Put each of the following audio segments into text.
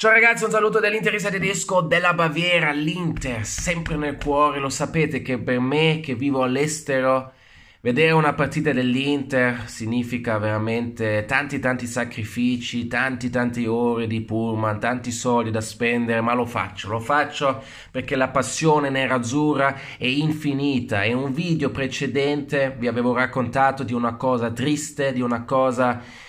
Ciao ragazzi, un saluto dall'Interista tedesco della Baviera, l'Inter, sempre nel cuore, lo sapete che per me che vivo all'estero, vedere una partita dell'Inter significa veramente tanti tanti sacrifici, tanti tanti ore di pullman, tanti soldi da spendere, ma lo faccio, lo faccio perché la passione nerazzurra è infinita. e un video precedente vi avevo raccontato di una cosa triste, di una cosa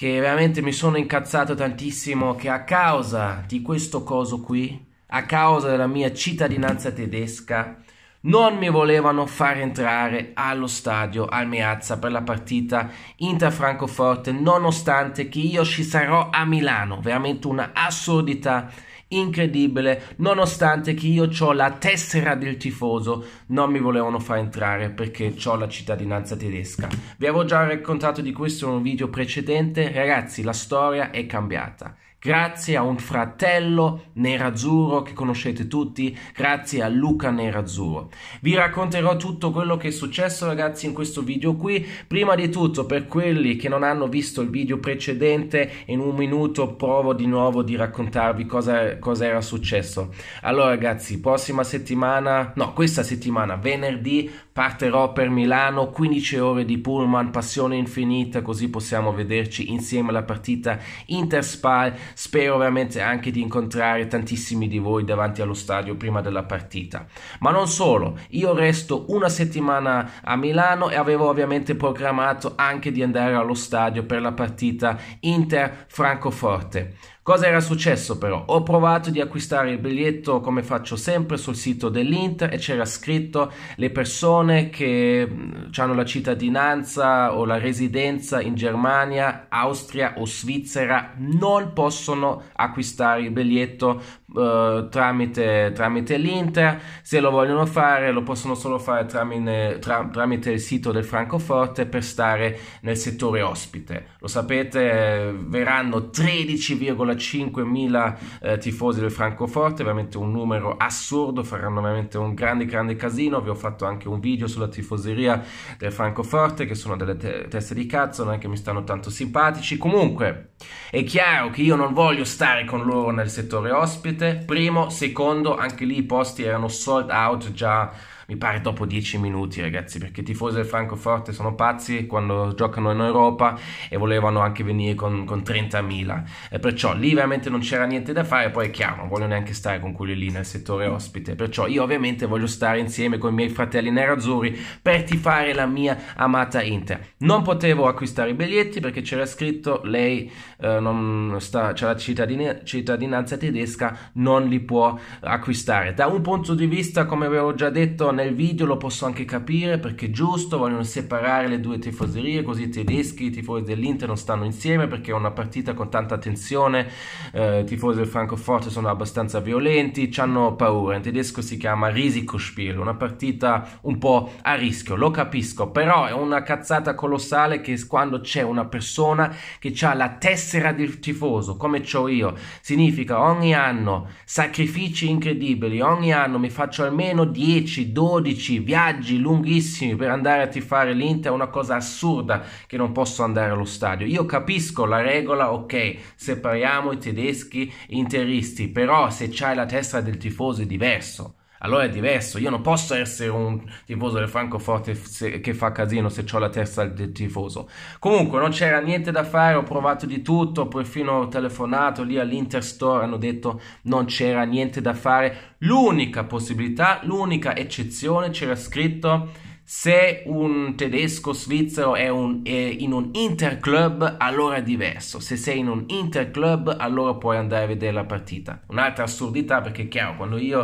che veramente mi sono incazzato tantissimo che a causa di questo coso qui, a causa della mia cittadinanza tedesca, non mi volevano far entrare allo stadio al Meazza per la partita Inter-Francoforte, nonostante che io ci sarò a Milano, veramente una assurdità incredibile, nonostante che io ho la tessera del tifoso, non mi volevano far entrare perché ho la cittadinanza tedesca. Vi avevo già raccontato di questo in un video precedente, ragazzi la storia è cambiata grazie a un fratello nerazzurro che conoscete tutti, grazie a Luca Nerazzurro. Vi racconterò tutto quello che è successo ragazzi in questo video qui, prima di tutto per quelli che non hanno visto il video precedente, in un minuto provo di nuovo di raccontarvi cosa, cosa era successo. Allora ragazzi, prossima settimana, no questa settimana, venerdì parterò per Milano, 15 ore di pullman, passione infinita, così possiamo vederci insieme alla partita Interspal Spero veramente anche di incontrare tantissimi di voi davanti allo stadio prima della partita. Ma non solo, io resto una settimana a Milano e avevo ovviamente programmato anche di andare allo stadio per la partita Inter-Francoforte. Cosa era successo però? Ho provato di acquistare il biglietto come faccio sempre sul sito dell'Inter e c'era scritto le persone che hanno la cittadinanza o la residenza in Germania, Austria o Svizzera non possono acquistare il biglietto eh, tramite, tramite, l'Inter. Se lo vogliono fare, lo possono solo fare tramite, tra, tramite, il sito del Francoforte per stare nel settore ospite. Lo sapete, verranno 13,5 mila eh, tifosi del Francoforte, veramente un numero assurdo, faranno veramente un grande, grande casino. Vi ho fatto anche un video sulla tifoseria del Francoforte, che sono delle te- teste di cazzo, non è che mi stanno tanto simpatici. Comunque, è chiaro che io non voglio stare con loro nel settore ospite Elite, primo, secondo, anche lì i posti erano sold out già mi pare dopo 10 minuti ragazzi perché i tifosi del Francoforte sono pazzi quando giocano in Europa e volevano anche venire con, con 30.000 e perciò lì veramente non c'era niente da fare poi è chiaro non voglio neanche stare con quelli lì nel settore ospite perciò io ovviamente voglio stare insieme con i miei fratelli nerazzurri per tifare la mia amata Inter non potevo acquistare i biglietti perché c'era scritto lei eh, non sta, c'è la cittadin- cittadinanza tedesca non li può acquistare da un punto di vista come avevo già detto nel video lo posso anche capire perché è giusto, vogliono separare le due tifoserie così i tedeschi, i tifosi dell'Inter non stanno insieme perché è una partita con tanta tensione, eh, i tifosi del Francoforte sono abbastanza violenti, hanno paura, in tedesco si chiama Risikospiel, una partita un po' a rischio, lo capisco, però è una cazzata colossale che quando c'è una persona che ha la tessera del tifoso, come ho io, significa ogni anno sacrifici incredibili, ogni anno mi faccio almeno 10, 12, 12 viaggi lunghissimi per andare a tifare l'Inter, è una cosa assurda che non posso andare allo stadio. Io capisco la regola, ok, separiamo i tedeschi interisti, però se c'hai la testa del tifoso è diverso allora è diverso. Io non posso essere un tifoso del Francoforte che fa casino se ho la testa del tifoso. Comunque, non c'era niente da fare, ho provato di tutto, perfino ho telefonato lì all'Interstore, hanno detto non c'era niente da fare. L'unica possibilità, l'unica eccezione c'era scritto se un tedesco svizzero è, un, è in un interclub, allora è diverso. Se sei in un interclub, allora puoi andare a vedere la partita. Un'altra assurdità, perché è chiaro, quando io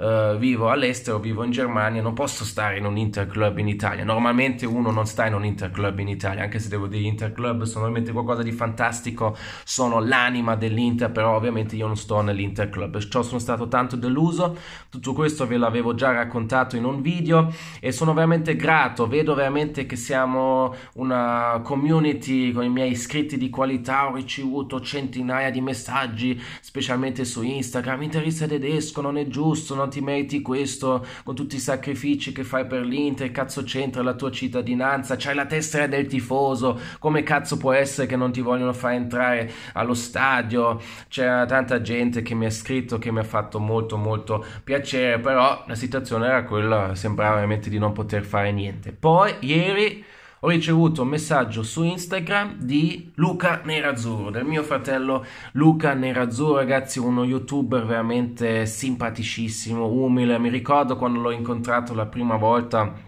uh, vivo all'estero, vivo in Germania, non posso stare in un interclub in Italia. Normalmente uno non sta in un interclub in Italia, anche se devo dire interclub sono veramente qualcosa di fantastico, sono l'anima dell'Inter, però ovviamente io non sto nell'interclub. Perciò sono stato tanto deluso. Tutto questo ve l'avevo già raccontato in un video e sono veramente veramente grato, vedo veramente che siamo una community con i miei iscritti di qualità, ho ricevuto centinaia di messaggi, specialmente su Instagram, interista tedesco, non è giusto, non ti meriti questo, con tutti i sacrifici che fai per l'Inter, cazzo c'entra la tua cittadinanza, c'hai la tessera del tifoso, come cazzo può essere che non ti vogliono far entrare allo stadio? c'è tanta gente che mi ha scritto, che mi ha fatto molto molto piacere, però la situazione era quella, sembrava veramente di non poter fare fare niente. Poi ieri ho ricevuto un messaggio su Instagram di Luca Nerazzurro, del mio fratello Luca Nerazzurro, ragazzi, uno youtuber veramente simpaticissimo, umile. Mi ricordo quando l'ho incontrato la prima volta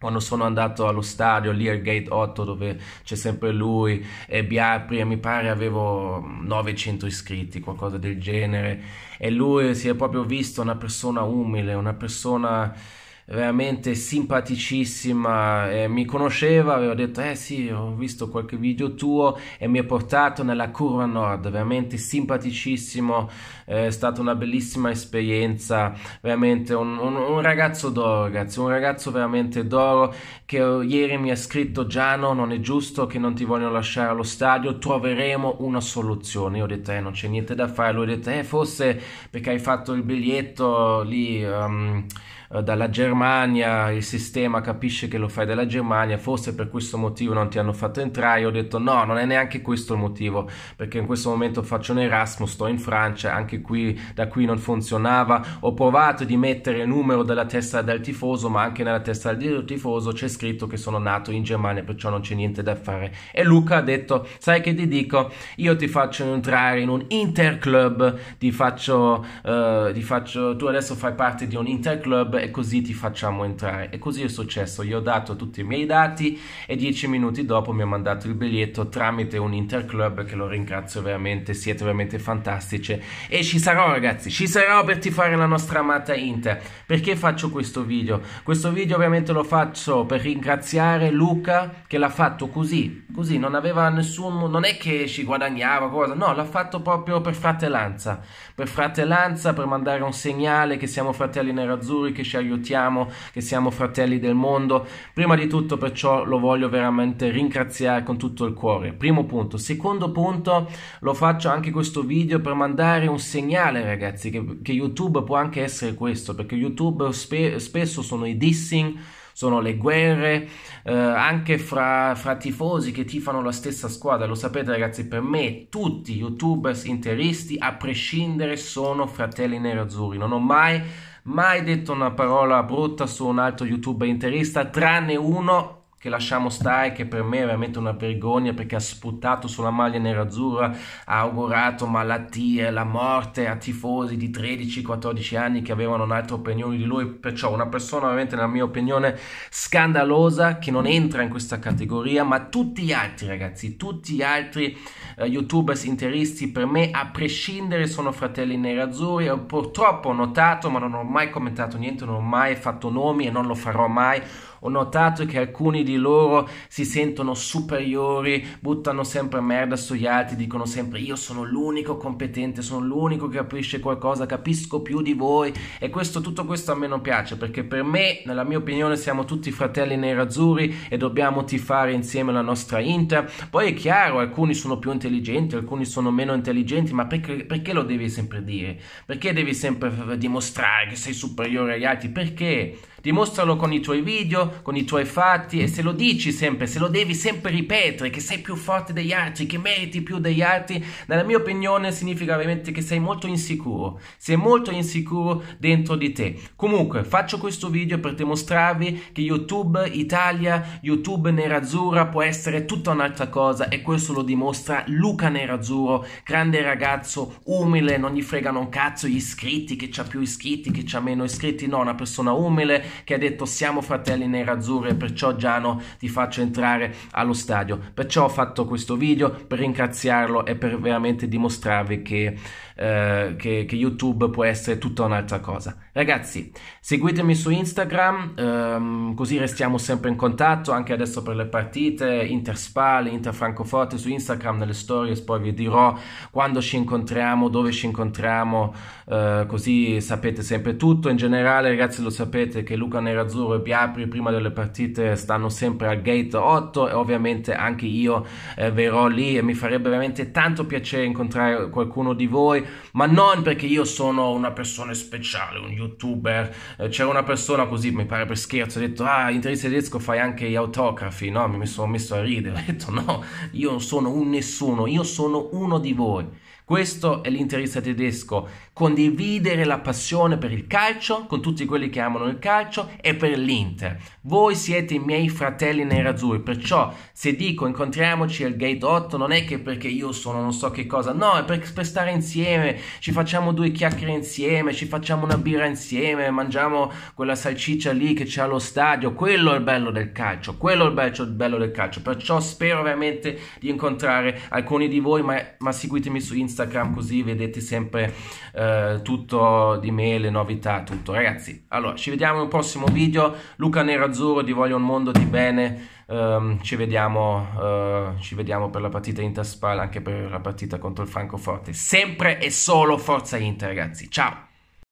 quando sono andato allo stadio lì al Gate 8 dove c'è sempre lui e Biapri e mi pare avevo 900 iscritti, qualcosa del genere e lui si è proprio visto una persona umile, una persona veramente simpaticissima, eh, mi conosceva, avevo detto eh sì, ho visto qualche video tuo e mi ha portato nella curva nord, veramente simpaticissimo, eh, è stata una bellissima esperienza, veramente un, un, un ragazzo d'oro ragazzi, un ragazzo veramente d'oro che ieri mi ha scritto Giano non è giusto che non ti vogliono lasciare allo stadio, troveremo una soluzione, io ho detto eh non c'è niente da fare, lui ha detto eh forse perché hai fatto il biglietto lì... Um, eh, dalla Germania, il sistema capisce che lo fai dalla Germania, forse per questo motivo non ti hanno fatto entrare, ho detto no, non è neanche questo il motivo, perché in questo momento faccio un Erasmus, sto in Francia, anche qui da qui non funzionava, ho provato di mettere il numero della testa del tifoso, ma anche nella testa del tifoso c'è scritto che sono nato in Germania, perciò non c'è niente da fare. E Luca ha detto, sai che ti dico, io ti faccio entrare in un interclub, ti faccio, eh, ti faccio tu adesso fai parte di un interclub e così ti facciamo entrare. E così è successo, Gli ho dato tutti i miei dati e dieci minuti dopo mi ha mandato il biglietto tramite un interclub che lo ringrazio veramente, siete veramente fantastici e ci sarò ragazzi, ci sarò per fare la nostra amata Inter. Perché faccio questo video? Questo video ovviamente lo faccio per ringraziare Luca che l'ha fatto così, così non aveva nessun, non è che ci guadagnava cosa, no, l'ha fatto proprio per fratellanza, per fratellanza, per mandare un segnale che siamo fratelli nerazzurri, che ci aiutiamo, che siamo fratelli del mondo. Prima di tutto perciò lo voglio veramente ringraziare con tutto il cuore. Primo punto. Secondo punto, lo faccio anche questo video per mandare un segnale ragazzi che, che YouTube può anche essere questo, perché YouTube spe- spesso sono i dissing sono le guerre eh, anche fra, fra, tifosi che tifano la stessa squadra. Lo sapete, ragazzi, per me tutti youtubers interisti, a prescindere, sono fratelli nerazzurri. Non ho mai mai detto una parola brutta su un altro youtuber interista tranne uno che lasciamo stare, che per me è veramente una vergogna perché ha sputato sulla maglia nerazzurra, ha augurato malattie, la morte a tifosi di 13-14 anni che avevano un'altra opinione di lui, perciò una persona veramente nella mia opinione scandalosa che non entra in questa categoria, ma tutti gli altri ragazzi, tutti gli altri eh, youtubers interisti per me a prescindere sono fratelli nerazzurri, purtroppo ho notato, ma non ho mai commentato niente, non ho mai fatto nomi e non lo farò mai, ho notato che alcuni di di loro si sentono superiori, buttano sempre merda sugli altri, dicono sempre io sono l'unico competente, sono l'unico che capisce qualcosa, capisco più di voi e questo, tutto questo a me non piace perché per me, nella mia opinione, siamo tutti fratelli nerazzurri e dobbiamo tifare insieme la nostra Inter. Poi è chiaro, alcuni sono più intelligenti, alcuni sono meno intelligenti, ma perché, perché lo devi sempre dire? Perché devi sempre dimostrare che sei superiore agli altri? Perché? dimostralo con i tuoi video, con i tuoi fatti e se lo dici sempre, se lo devi sempre ripetere che sei più forte degli altri, che meriti più degli altri, nella mia opinione significa veramente che sei molto insicuro, sei molto insicuro dentro di te. Comunque faccio questo video per dimostrarvi che YouTube Italia, YouTube Nerazzurra può essere tutta un'altra cosa e questo lo dimostra Luca Nerazzurro, grande ragazzo, umile, non gli fregano un cazzo gli iscritti, che c'ha più iscritti, che c'ha meno iscritti, no, una persona umile, che ha detto siamo fratelli nerazzurri e perciò Giano ti faccio entrare allo stadio. Perciò ho fatto questo video per ringraziarlo e per veramente dimostrarvi che eh, che, che, YouTube può essere tutta un'altra cosa. Ragazzi, seguitemi su Instagram, ehm, così restiamo sempre in contatto, anche adesso per le partite, Inter Spal, Inter Francoforte su Instagram, nelle storie, poi vi dirò quando ci incontriamo, dove ci incontriamo, eh, così sapete sempre tutto. In generale, ragazzi, lo sapete che Luca Nerazzurro e Biapri prima delle partite stanno sempre al gate 8 e ovviamente anche io eh, verrò lì e mi farebbe veramente tanto piacere incontrare qualcuno di voi ma non perché io sono una persona speciale, un youtuber. Eh, C'era una persona così, mi pare per scherzo, ha detto, ah, in tedesco fai anche gli autografi, no? Mi sono messo a ridere, ho detto, no, io non sono un nessuno, io sono uno di voi. Questo è l'interista tedesco, condividere la passione per il calcio con tutti quelli che amano il calcio e per l'Inter. Voi siete i miei fratelli nerazzurri, perciò se dico incontriamoci al gate 8 non è che perché io sono non so che cosa, no, è per, per stare insieme, ci facciamo due chiacchiere insieme, ci facciamo una birra insieme, mangiamo quella salsiccia lì che c'è allo stadio, quello è il bello del calcio, quello è il bello, il bello del calcio, perciò spero veramente di incontrare alcuni di voi, ma, ma seguitemi su Instagram così vedete sempre... Eh, eh, tutto di me, le novità, tutto. Ragazzi, allora, ci vediamo in un prossimo video. Luca Nerazzurro ti Voglio un Mondo di Bene. Um, ci, vediamo, uh, ci vediamo per la partita Inter-Spal, anche per la partita contro il Francoforte. Sempre e solo Forza Inter, ragazzi. Ciao!